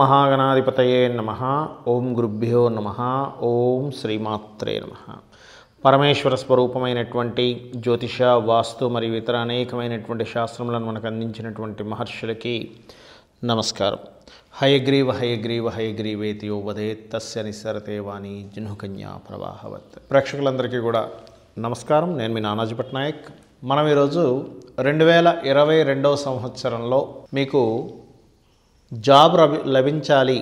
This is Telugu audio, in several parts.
మహాగణాధిపతయే నమ ఓం గురుభ్యో నమ ఓం శ్రీమాత్రే నమ పరమేశ్వర స్వరూపమైనటువంటి జ్యోతిష వాస్తు మరియు ఇతర అనేకమైనటువంటి శాస్త్రములను మనకు అందించినటువంటి మహర్షులకి నమస్కారం హయగ్రీవ హయగ్రీవ హయగ్రీవేతియో వదే తస్య నిసరతే వాణి జిహ్నుకన్యా ప్రవాహవత్ ప్రేక్షకులందరికీ కూడా నమస్కారం నేను మీ నానాజీ పట్నాయక్ మనం ఈరోజు రెండు వేల ఇరవై రెండవ సంవత్సరంలో మీకు జాబ్ లభించాలి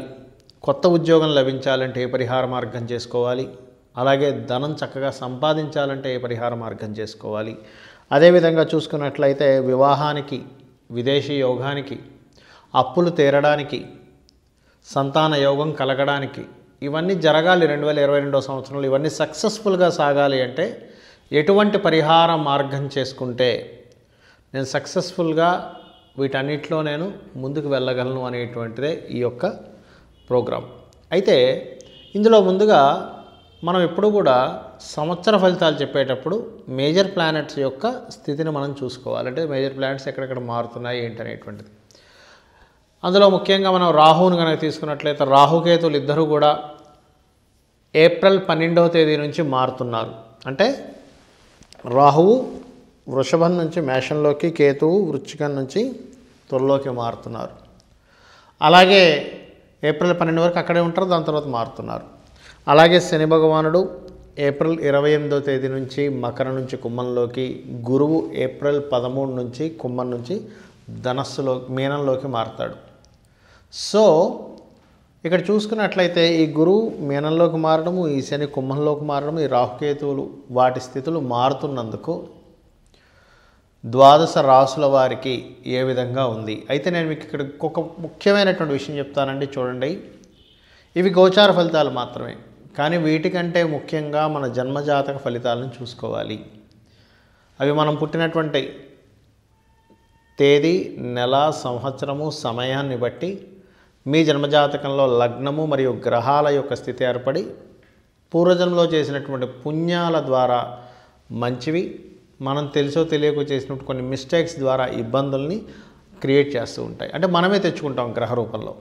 కొత్త ఉద్యోగం లభించాలంటే ఏ పరిహార మార్గం చేసుకోవాలి అలాగే ధనం చక్కగా సంపాదించాలంటే ఏ పరిహార మార్గం చేసుకోవాలి అదేవిధంగా చూసుకున్నట్లయితే వివాహానికి విదేశీ యోగానికి అప్పులు తీరడానికి సంతాన యోగం కలగడానికి ఇవన్నీ జరగాలి రెండు వేల ఇరవై రెండో సంవత్సరంలో ఇవన్నీ సక్సెస్ఫుల్గా సాగాలి అంటే ఎటువంటి పరిహార మార్గం చేసుకుంటే నేను సక్సెస్ఫుల్గా వీటన్నిటిలో నేను ముందుకు వెళ్ళగలను అనేటువంటిదే ఈ యొక్క ప్రోగ్రాం అయితే ఇందులో ముందుగా మనం ఎప్పుడు కూడా సంవత్సర ఫలితాలు చెప్పేటప్పుడు మేజర్ ప్లానెట్స్ యొక్క స్థితిని మనం చూసుకోవాలి అంటే మేజర్ ప్లానెట్స్ ఎక్కడెక్కడ మారుతున్నాయి ఏంటి అనేటువంటిది అందులో ముఖ్యంగా మనం రాహువును కనుక తీసుకున్నట్లయితే రాహుకేతులు ఇద్దరు కూడా ఏప్రిల్ పన్నెండవ తేదీ నుంచి మారుతున్నారు అంటే రాహువు వృషభం నుంచి మేషంలోకి కేతువు వృచ్చికం నుంచి త్వరలోకి మారుతున్నారు అలాగే ఏప్రిల్ పన్నెండు వరకు అక్కడే ఉంటారు దాని తర్వాత మారుతున్నారు అలాగే శని భగవానుడు ఏప్రిల్ ఇరవై ఎనిమిదో తేదీ నుంచి మకర నుంచి కుంభంలోకి గురువు ఏప్రిల్ పదమూడు నుంచి కుంభం నుంచి ధనస్సులో మీనంలోకి మారుతాడు సో ఇక్కడ చూసుకున్నట్లయితే ఈ గురువు మీనంలోకి మారడము ఈ శని కుంభంలోకి మారడము ఈ రాహుకేతువులు వాటి స్థితులు మారుతున్నందుకు ద్వాదశ రాసుల వారికి ఏ విధంగా ఉంది అయితే నేను మీకు ఇక్కడ ఒక ముఖ్యమైనటువంటి విషయం చెప్తానండి చూడండి ఇవి గోచార ఫలితాలు మాత్రమే కానీ వీటికంటే ముఖ్యంగా మన జన్మజాతక ఫలితాలను చూసుకోవాలి అవి మనం పుట్టినటువంటి తేదీ నెల సంవత్సరము సమయాన్ని బట్టి మీ జన్మజాతకంలో లగ్నము మరియు గ్రహాల యొక్క స్థితి ఏర్పడి పూర్వజన్మలో చేసినటువంటి పుణ్యాల ద్వారా మంచివి మనం తెలుసో తెలియకో చేసినట్టు కొన్ని మిస్టేక్స్ ద్వారా ఇబ్బందుల్ని క్రియేట్ చేస్తూ ఉంటాయి అంటే మనమే తెచ్చుకుంటాం గ్రహ రూపంలో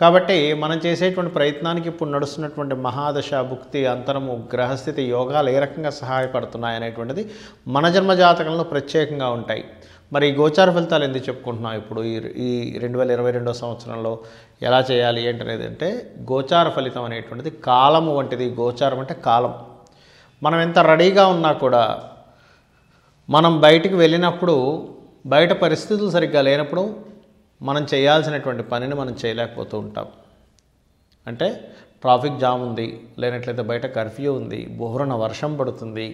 కాబట్టి మనం చేసేటువంటి ప్రయత్నానికి ఇప్పుడు నడుస్తున్నటువంటి మహాదశ భుక్తి అంతరము గ్రహస్థితి యోగాలు ఏ రకంగా సహాయపడుతున్నాయి అనేటువంటిది మన జన్మ జాతకంలో ప్రత్యేకంగా ఉంటాయి మరి ఈ గోచార ఫలితాలు ఎందుకు చెప్పుకుంటున్నాం ఇప్పుడు ఈ ఈ రెండు వేల ఇరవై రెండో సంవత్సరంలో ఎలా చేయాలి ఏంటనేది అంటే గోచార ఫలితం అనేటువంటిది కాలము వంటిది గోచారం అంటే కాలం మనం ఎంత రెడీగా ఉన్నా కూడా మనం బయటికి వెళ్ళినప్పుడు బయట పరిస్థితులు సరిగ్గా లేనప్పుడు మనం చేయాల్సినటువంటి పనిని మనం చేయలేకపోతూ ఉంటాం అంటే ట్రాఫిక్ జామ్ ఉంది లేనట్లయితే బయట కర్ఫ్యూ ఉంది బుహురణ వర్షం పడుతుంది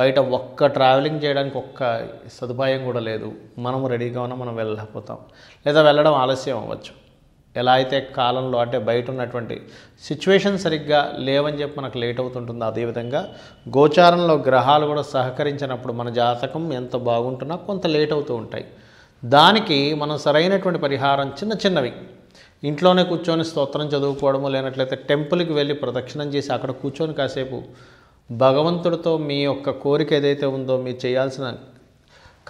బయట ఒక్క ట్రావెలింగ్ చేయడానికి ఒక్క సదుపాయం కూడా లేదు మనం రెడీగా ఉన్నా మనం వెళ్ళకపోతాం లేదా వెళ్ళడం ఆలస్యం అవ్వచ్చు ఎలా అయితే కాలంలో అంటే బయట ఉన్నటువంటి సిచ్యువేషన్ సరిగ్గా లేవని చెప్పి మనకు లేట్ అవుతుంటుందో అదేవిధంగా గోచారంలో గ్రహాలు కూడా సహకరించినప్పుడు మన జాతకం ఎంత బాగుంటున్నా కొంత లేట్ అవుతూ ఉంటాయి దానికి మనం సరైనటువంటి పరిహారం చిన్న చిన్నవి ఇంట్లోనే కూర్చొని స్తోత్రం చదువుకోవడము లేనట్లయితే టెంపుల్కి వెళ్ళి ప్రదక్షిణం చేసి అక్కడ కూర్చొని కాసేపు భగవంతుడితో మీ యొక్క కోరిక ఏదైతే ఉందో మీరు చేయాల్సిన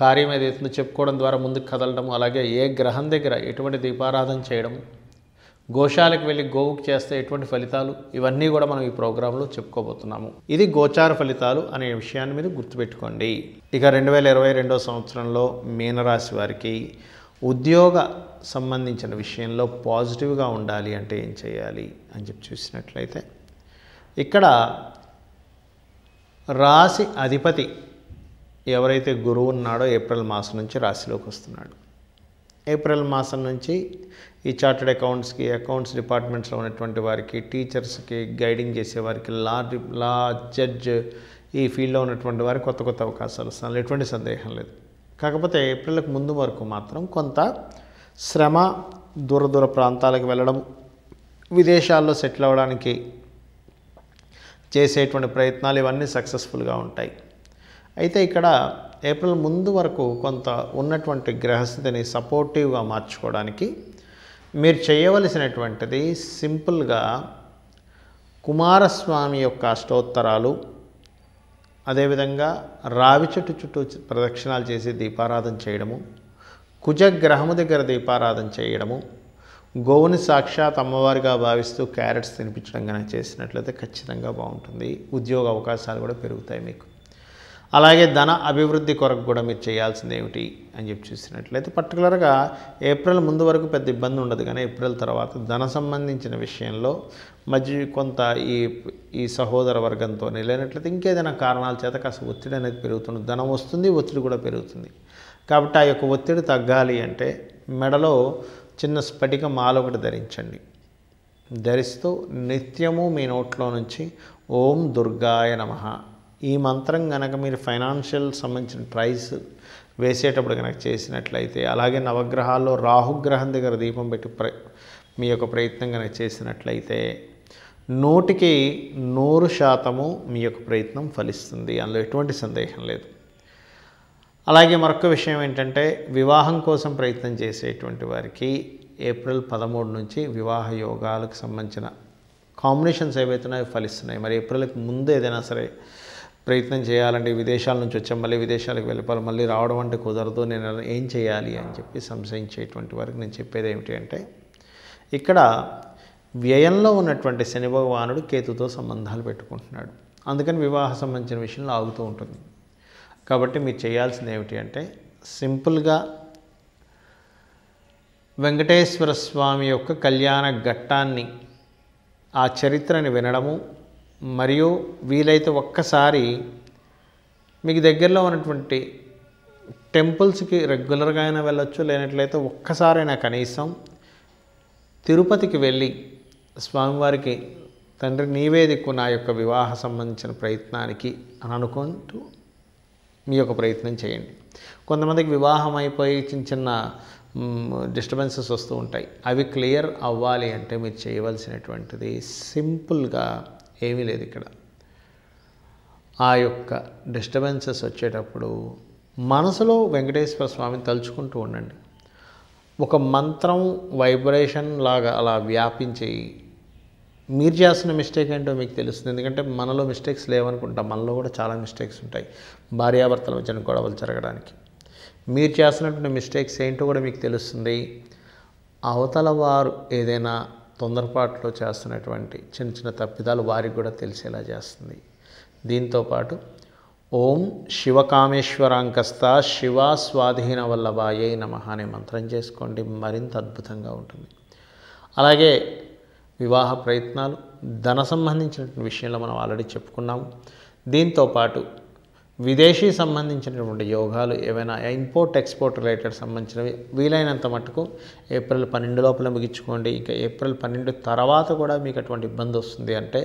కార్యం ఏదైతుందో చెప్పుకోవడం ద్వారా ముందుకు కదలడం అలాగే ఏ గ్రహం దగ్గర ఎటువంటి దీపారాధన చేయడం గోశాలకు వెళ్ళి గోవుకు చేస్తే ఎటువంటి ఫలితాలు ఇవన్నీ కూడా మనం ఈ ప్రోగ్రాంలో చెప్పుకోబోతున్నాము ఇది గోచార ఫలితాలు అనే విషయాన్ని మీరు గుర్తుపెట్టుకోండి ఇక రెండు వేల ఇరవై రెండో సంవత్సరంలో మీనరాశి వారికి ఉద్యోగ సంబంధించిన విషయంలో పాజిటివ్గా ఉండాలి అంటే ఏం చేయాలి అని చెప్పి చూసినట్లయితే ఇక్కడ రాశి అధిపతి ఎవరైతే గురువు ఉన్నాడో ఏప్రిల్ మాసం నుంచి రాశిలోకి వస్తున్నాడు ఏప్రిల్ మాసం నుంచి ఈ చార్టెడ్ అకౌంట్స్కి అకౌంట్స్ డిపార్ట్మెంట్స్లో ఉన్నటువంటి వారికి టీచర్స్కి గైడింగ్ చేసేవారికి లా లా జడ్జ్ ఈ ఫీల్డ్లో ఉన్నటువంటి వారికి కొత్త కొత్త అవకాశాలు వస్తున్నాయి ఎటువంటి సందేహం లేదు కాకపోతే ఏప్రిల్కి ముందు వరకు మాత్రం కొంత శ్రమ దూర దూర ప్రాంతాలకు వెళ్ళడం విదేశాల్లో సెటిల్ అవ్వడానికి చేసేటువంటి ప్రయత్నాలు ఇవన్నీ సక్సెస్ఫుల్గా ఉంటాయి అయితే ఇక్కడ ఏప్రిల్ ముందు వరకు కొంత ఉన్నటువంటి గ్రహస్థితిని సపోర్టివ్గా మార్చుకోవడానికి మీరు చేయవలసినటువంటిది సింపుల్గా కుమారస్వామి యొక్క అష్టోత్తరాలు అదేవిధంగా రావి చెట్టు చుట్టూ ప్రదక్షిణాలు చేసి దీపారాధన చేయడము కుజగ్రహము దగ్గర దీపారాధన చేయడము గోవుని సాక్షాత్ అమ్మవారిగా భావిస్తూ క్యారెట్స్ తినిపించడం కానీ చేసినట్లయితే ఖచ్చితంగా బాగుంటుంది ఉద్యోగ అవకాశాలు కూడా పెరుగుతాయి మీకు అలాగే ధన అభివృద్ధి కొరకు కూడా మీరు చేయాల్సింది ఏమిటి అని చెప్పి చూసినట్లయితే పర్టికులర్గా ఏప్రిల్ ముందు వరకు పెద్ద ఇబ్బంది ఉండదు కానీ ఏప్రిల్ తర్వాత ధన సంబంధించిన విషయంలో మధ్య కొంత ఈ ఈ సహోదర వర్గంతో లేనట్లయితే ఇంకేదైనా కారణాల చేత కాస్త ఒత్తిడి అనేది పెరుగుతుంది ధనం వస్తుంది ఒత్తిడి కూడా పెరుగుతుంది కాబట్టి ఆ యొక్క ఒత్తిడి తగ్గాలి అంటే మెడలో చిన్న స్ఫటిక మాల ఒకటి ధరించండి ధరిస్తూ నిత్యము మీ నోట్లో నుంచి ఓం దుర్గాయ నమ ఈ మంత్రం కనుక మీరు ఫైనాన్షియల్ సంబంధించిన ట్రైస్ వేసేటప్పుడు కనుక చేసినట్లయితే అలాగే నవగ్రహాల్లో రాహుగ్రహం దగ్గర దీపం పెట్టి ప్ర మీ యొక్క ప్రయత్నం కనుక చేసినట్లయితే నూటికి నూరు శాతము మీ యొక్క ప్రయత్నం ఫలిస్తుంది అందులో ఎటువంటి సందేహం లేదు అలాగే మరొక విషయం ఏంటంటే వివాహం కోసం ప్రయత్నం చేసేటువంటి వారికి ఏప్రిల్ పదమూడు నుంచి వివాహ యోగాలకు సంబంధించిన కాంబినేషన్స్ ఏవైతున్నాయో ఫలిస్తున్నాయి మరి ఏప్రిల్కి ముందు ఏదైనా సరే ప్రయత్నం చేయాలండి విదేశాల నుంచి వచ్చాం మళ్ళీ విదేశాలకు వెళ్ళిపోవాలి మళ్ళీ రావడం అంటే కుదరదు నేను ఏం చేయాలి అని చెప్పి సంశయించేటువంటి వరకు నేను చెప్పేది ఏమిటి అంటే ఇక్కడ వ్యయంలో ఉన్నటువంటి శని భగవానుడు కేతుతో సంబంధాలు పెట్టుకుంటున్నాడు అందుకని వివాహ సంబంధించిన విషయంలో ఆగుతూ ఉంటుంది కాబట్టి మీరు చేయాల్సింది ఏమిటి అంటే సింపుల్గా వెంకటేశ్వర స్వామి యొక్క కళ్యాణ ఘట్టాన్ని ఆ చరిత్రని వినడము మరియు వీలైతే ఒక్కసారి మీకు దగ్గరలో ఉన్నటువంటి టెంపుల్స్కి రెగ్యులర్గా అయినా వెళ్ళొచ్చు లేనట్లయితే ఒక్కసారైనా కనీసం తిరుపతికి వెళ్ళి స్వామివారికి తండ్రి నీవే నా యొక్క వివాహ సంబంధించిన ప్రయత్నానికి అని అనుకుంటూ మీ యొక్క ప్రయత్నం చేయండి కొంతమందికి వివాహం అయిపోయి చిన్న చిన్న డిస్టర్బెన్సెస్ వస్తూ ఉంటాయి అవి క్లియర్ అవ్వాలి అంటే మీరు చేయవలసినటువంటిది సింపుల్గా ఏమీ లేదు ఇక్కడ ఆ యొక్క డిస్టర్బెన్సెస్ వచ్చేటప్పుడు మనసులో వెంకటేశ్వర స్వామిని తలుచుకుంటూ ఉండండి ఒక మంత్రం వైబ్రేషన్ లాగా అలా వ్యాపించి మీరు చేసిన మిస్టేక్ ఏంటో మీకు తెలుస్తుంది ఎందుకంటే మనలో మిస్టేక్స్ లేవనుకుంటాం మనలో కూడా చాలా మిస్టేక్స్ ఉంటాయి భార్యాభర్తల మధ్యన గొడవలు జరగడానికి మీరు చేసినటువంటి మిస్టేక్స్ ఏంటో కూడా మీకు తెలుస్తుంది అవతల వారు ఏదైనా తొందరపాటులో చేస్తున్నటువంటి చిన్న చిన్న తప్పిదాలు వారికి కూడా తెలిసేలా చేస్తుంది దీంతోపాటు ఓం శివకామేశ్వరాంకస్త శివ స్వాధీన వల్లభాయే నమ అనే మంత్రం చేసుకోండి మరింత అద్భుతంగా ఉంటుంది అలాగే వివాహ ప్రయత్నాలు ధన సంబంధించినటువంటి విషయంలో మనం ఆల్రెడీ చెప్పుకున్నాము దీంతోపాటు విదేశీ సంబంధించినటువంటి యోగాలు ఏవైనా ఇంపోర్ట్ ఎక్స్పోర్ట్ రిలేటెడ్ సంబంధించినవి వీలైనంత మటుకు ఏప్రిల్ పన్నెండు లోపల ముగించుకోండి ఇంకా ఏప్రిల్ పన్నెండు తర్వాత కూడా మీకు అటువంటి ఇబ్బంది వస్తుంది అంటే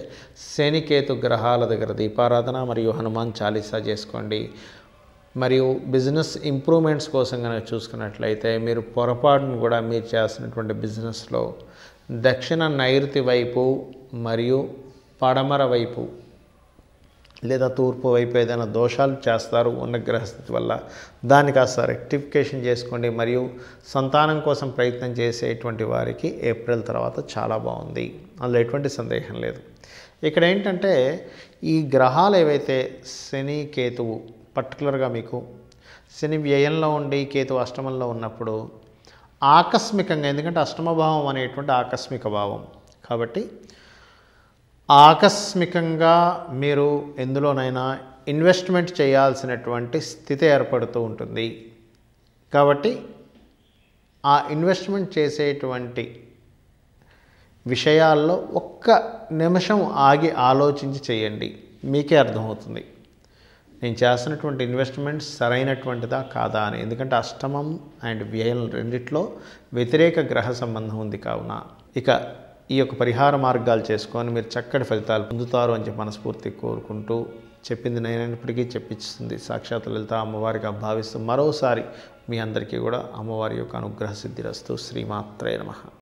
శనికేతు గ్రహాల దగ్గర దీపారాధన మరియు హనుమాన్ చాలీసా చేసుకోండి మరియు బిజినెస్ ఇంప్రూవ్మెంట్స్ కోసం కనుక చూసుకున్నట్లయితే మీరు పొరపాటును కూడా మీరు చేస్తున్నటువంటి బిజినెస్లో దక్షిణ నైరుతి వైపు మరియు పడమర వైపు లేదా తూర్పు వైపు ఏదైనా దోషాలు చేస్తారు ఉన్న గ్రహస్థితి వల్ల దాన్ని కాస్త రెక్టిఫికేషన్ చేసుకోండి మరియు సంతానం కోసం ప్రయత్నం చేసేటువంటి వారికి ఏప్రిల్ తర్వాత చాలా బాగుంది అందులో ఎటువంటి సందేహం లేదు ఇక్కడ ఏంటంటే ఈ గ్రహాలు ఏవైతే శని కేతువు పర్టికులర్గా మీకు శని వ్యయంలో ఉండి కేతు అష్టమంలో ఉన్నప్పుడు ఆకస్మికంగా ఎందుకంటే అష్టమభావం అనేటువంటి ఆకస్మిక భావం కాబట్టి ఆకస్మికంగా మీరు ఎందులోనైనా ఇన్వెస్ట్మెంట్ చేయాల్సినటువంటి స్థితి ఏర్పడుతూ ఉంటుంది కాబట్టి ఆ ఇన్వెస్ట్మెంట్ చేసేటువంటి విషయాల్లో ఒక్క నిమిషం ఆగి ఆలోచించి చేయండి మీకే అర్థమవుతుంది నేను చేస్తున్నటువంటి ఇన్వెస్ట్మెంట్ సరైనటువంటిదా కాదా అని ఎందుకంటే అష్టమం అండ్ వ్యయం రెండిట్లో వ్యతిరేక గ్రహ సంబంధం ఉంది కావున ఇక ఈ యొక్క పరిహార మార్గాలు చేసుకొని మీరు చక్కటి ఫలితాలు పొందుతారు అని చెప్పి మనస్ఫూర్తి కోరుకుంటూ చెప్పింది నేనప్పటికీ చెప్పిస్తుంది సాక్షాత్ లలిత అమ్మవారిగా భావిస్తూ మరోసారి మీ అందరికీ కూడా అమ్మవారి యొక్క అనుగ్రహ సిద్ధిరస్తు శ్రీమాత్రే నమ